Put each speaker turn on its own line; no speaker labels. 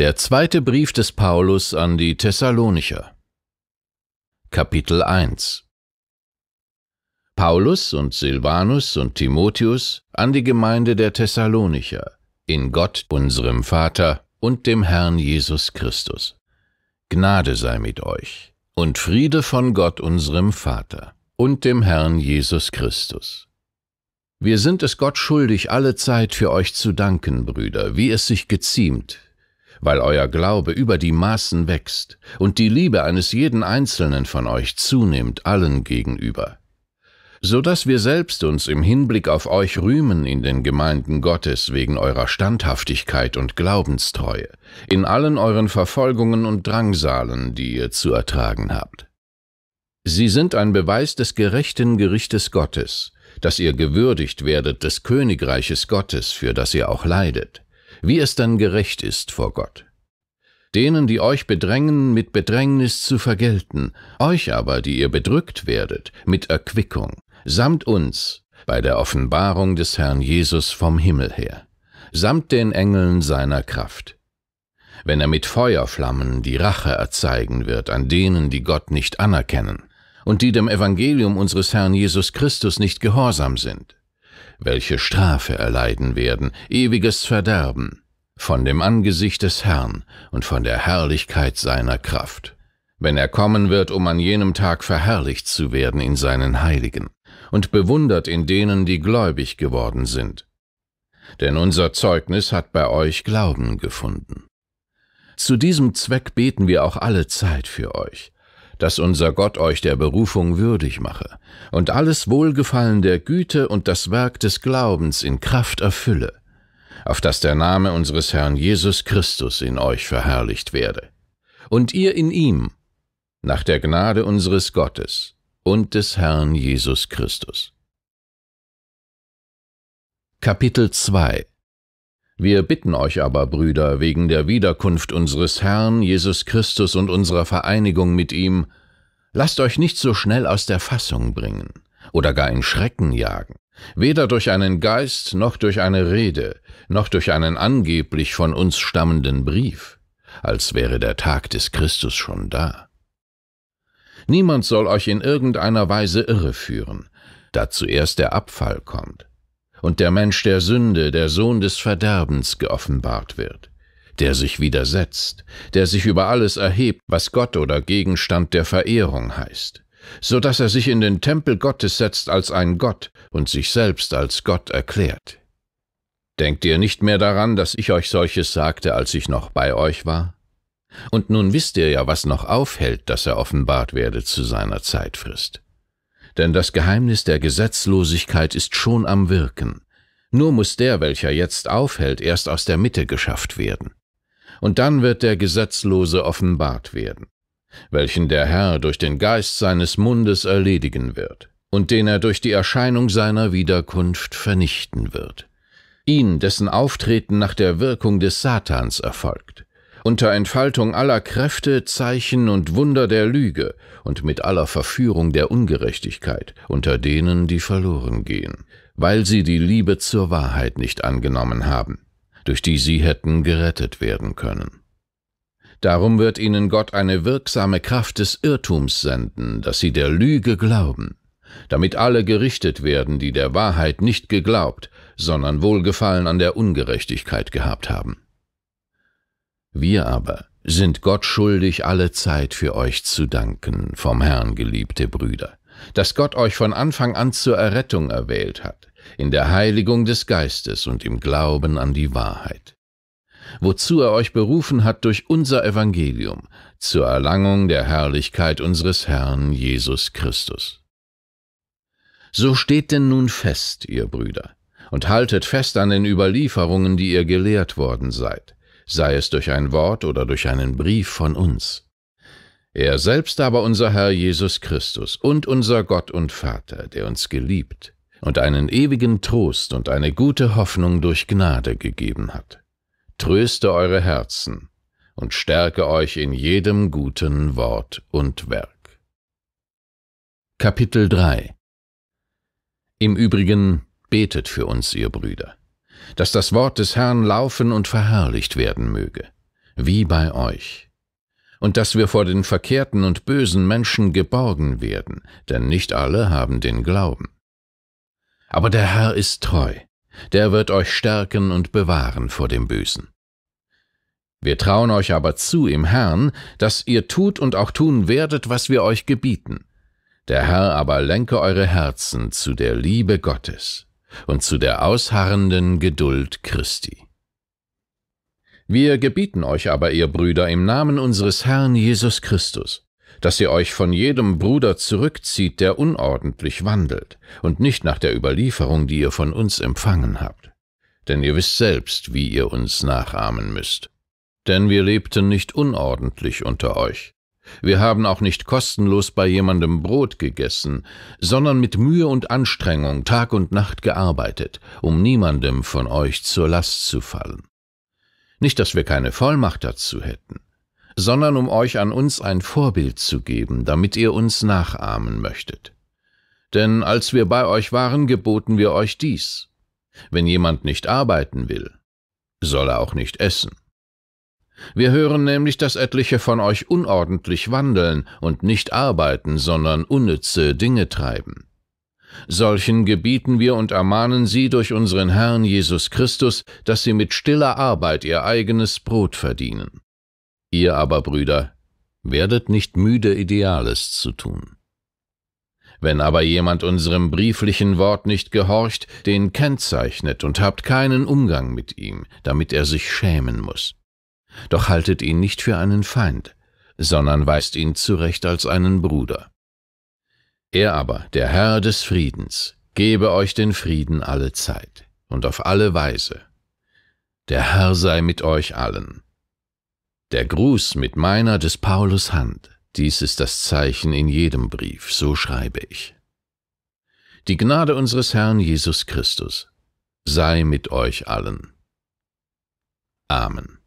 Der zweite Brief des Paulus an die Thessalonicher Kapitel 1 Paulus und Silvanus und Timotheus an die Gemeinde der Thessalonicher, in Gott, unserem Vater und dem Herrn Jesus Christus. Gnade sei mit euch und Friede von Gott, unserem Vater und dem Herrn Jesus Christus. Wir sind es Gott schuldig, alle Zeit für euch zu danken, Brüder, wie es sich geziemt, weil euer Glaube über die Maßen wächst und die Liebe eines jeden Einzelnen von euch zunimmt allen gegenüber. So dass wir selbst uns im Hinblick auf euch rühmen in den Gemeinden Gottes wegen eurer Standhaftigkeit und Glaubenstreue, in allen euren Verfolgungen und Drangsalen, die ihr zu ertragen habt. Sie sind ein Beweis des gerechten Gerichtes Gottes, dass ihr gewürdigt werdet des Königreiches Gottes, für das ihr auch leidet wie es denn gerecht ist vor Gott. Denen, die euch bedrängen, mit Bedrängnis zu vergelten, euch aber, die ihr bedrückt werdet, mit Erquickung, samt uns, bei der Offenbarung des Herrn Jesus vom Himmel her, samt den Engeln seiner Kraft. Wenn er mit Feuerflammen die Rache erzeigen wird an denen, die Gott nicht anerkennen und die dem Evangelium unseres Herrn Jesus Christus nicht gehorsam sind welche Strafe erleiden werden, ewiges Verderben, von dem Angesicht des Herrn und von der Herrlichkeit seiner Kraft. Wenn er kommen wird, um an jenem Tag verherrlicht zu werden in seinen Heiligen und bewundert in denen, die gläubig geworden sind. Denn unser Zeugnis hat bei euch Glauben gefunden. Zu diesem Zweck beten wir auch alle Zeit für euch, dass unser Gott euch der Berufung würdig mache und alles Wohlgefallen der Güte und das Werk des Glaubens in Kraft erfülle, auf dass der Name unseres Herrn Jesus Christus in euch verherrlicht werde. Und ihr in ihm, nach der Gnade unseres Gottes und des Herrn Jesus Christus. Kapitel 2 wir bitten euch aber, Brüder, wegen der Wiederkunft unseres Herrn Jesus Christus und unserer Vereinigung mit ihm, lasst euch nicht so schnell aus der Fassung bringen oder gar in Schrecken jagen, weder durch einen Geist noch durch eine Rede, noch durch einen angeblich von uns stammenden Brief, als wäre der Tag des Christus schon da. Niemand soll euch in irgendeiner Weise irreführen, da zuerst der Abfall kommt, und der Mensch der Sünde, der Sohn des Verderbens geoffenbart wird, der sich widersetzt, der sich über alles erhebt, was Gott oder Gegenstand der Verehrung heißt, so dass er sich in den Tempel Gottes setzt als ein Gott und sich selbst als Gott erklärt. Denkt ihr nicht mehr daran, dass ich euch solches sagte, als ich noch bei euch war? Und nun wisst ihr ja, was noch aufhält, dass er offenbart werde zu seiner Zeitfrist denn das Geheimnis der Gesetzlosigkeit ist schon am Wirken. Nur muss der, welcher jetzt aufhält, erst aus der Mitte geschafft werden. Und dann wird der Gesetzlose offenbart werden, welchen der Herr durch den Geist seines Mundes erledigen wird und den er durch die Erscheinung seiner Wiederkunft vernichten wird. Ihn, dessen Auftreten nach der Wirkung des Satans erfolgt unter Entfaltung aller Kräfte, Zeichen und Wunder der Lüge und mit aller Verführung der Ungerechtigkeit, unter denen, die verloren gehen, weil sie die Liebe zur Wahrheit nicht angenommen haben, durch die sie hätten gerettet werden können. Darum wird ihnen Gott eine wirksame Kraft des Irrtums senden, dass sie der Lüge glauben, damit alle gerichtet werden, die der Wahrheit nicht geglaubt, sondern Wohlgefallen an der Ungerechtigkeit gehabt haben. Wir aber sind Gott schuldig, alle Zeit für euch zu danken, vom Herrn, geliebte Brüder, dass Gott euch von Anfang an zur Errettung erwählt hat, in der Heiligung des Geistes und im Glauben an die Wahrheit wozu er euch berufen hat durch unser Evangelium, zur Erlangung der Herrlichkeit unseres Herrn Jesus Christus. So steht denn nun fest, ihr Brüder, und haltet fest an den Überlieferungen, die ihr gelehrt worden seid, sei es durch ein Wort oder durch einen Brief von uns. Er selbst aber unser Herr Jesus Christus und unser Gott und Vater, der uns geliebt und einen ewigen Trost und eine gute Hoffnung durch Gnade gegeben hat. Tröste eure Herzen und stärke euch in jedem guten Wort und Werk. Kapitel 3 Im Übrigen betet für uns, ihr Brüder dass das Wort des Herrn laufen und verherrlicht werden möge, wie bei euch. Und dass wir vor den verkehrten und bösen Menschen geborgen werden, denn nicht alle haben den Glauben. Aber der Herr ist treu, der wird euch stärken und bewahren vor dem Bösen. Wir trauen euch aber zu im Herrn, dass ihr tut und auch tun werdet, was wir euch gebieten. Der Herr aber lenke eure Herzen zu der Liebe Gottes und zu der ausharrenden Geduld Christi. Wir gebieten euch aber, ihr Brüder, im Namen unseres Herrn Jesus Christus, dass ihr euch von jedem Bruder zurückzieht, der unordentlich wandelt, und nicht nach der Überlieferung, die ihr von uns empfangen habt. Denn ihr wisst selbst, wie ihr uns nachahmen müsst. Denn wir lebten nicht unordentlich unter euch, wir haben auch nicht kostenlos bei jemandem Brot gegessen, sondern mit Mühe und Anstrengung Tag und Nacht gearbeitet, um niemandem von euch zur Last zu fallen. Nicht, dass wir keine Vollmacht dazu hätten, sondern um euch an uns ein Vorbild zu geben, damit ihr uns nachahmen möchtet. Denn als wir bei euch waren, geboten wir euch dies. Wenn jemand nicht arbeiten will, soll er auch nicht essen. Wir hören nämlich, dass etliche von euch unordentlich wandeln und nicht arbeiten, sondern unnütze Dinge treiben. Solchen gebieten wir und ermahnen sie durch unseren Herrn Jesus Christus, dass sie mit stiller Arbeit ihr eigenes Brot verdienen. Ihr aber, Brüder, werdet nicht müde, Ideales zu tun. Wenn aber jemand unserem brieflichen Wort nicht gehorcht, den kennzeichnet und habt keinen Umgang mit ihm, damit er sich schämen muss. Doch haltet ihn nicht für einen Feind, sondern weist ihn zurecht als einen Bruder. Er aber, der Herr des Friedens, gebe euch den Frieden alle Zeit und auf alle Weise. Der Herr sei mit euch allen. Der Gruß mit meiner des Paulus Hand, dies ist das Zeichen in jedem Brief, so schreibe ich. Die Gnade unseres Herrn Jesus Christus sei mit euch allen. Amen.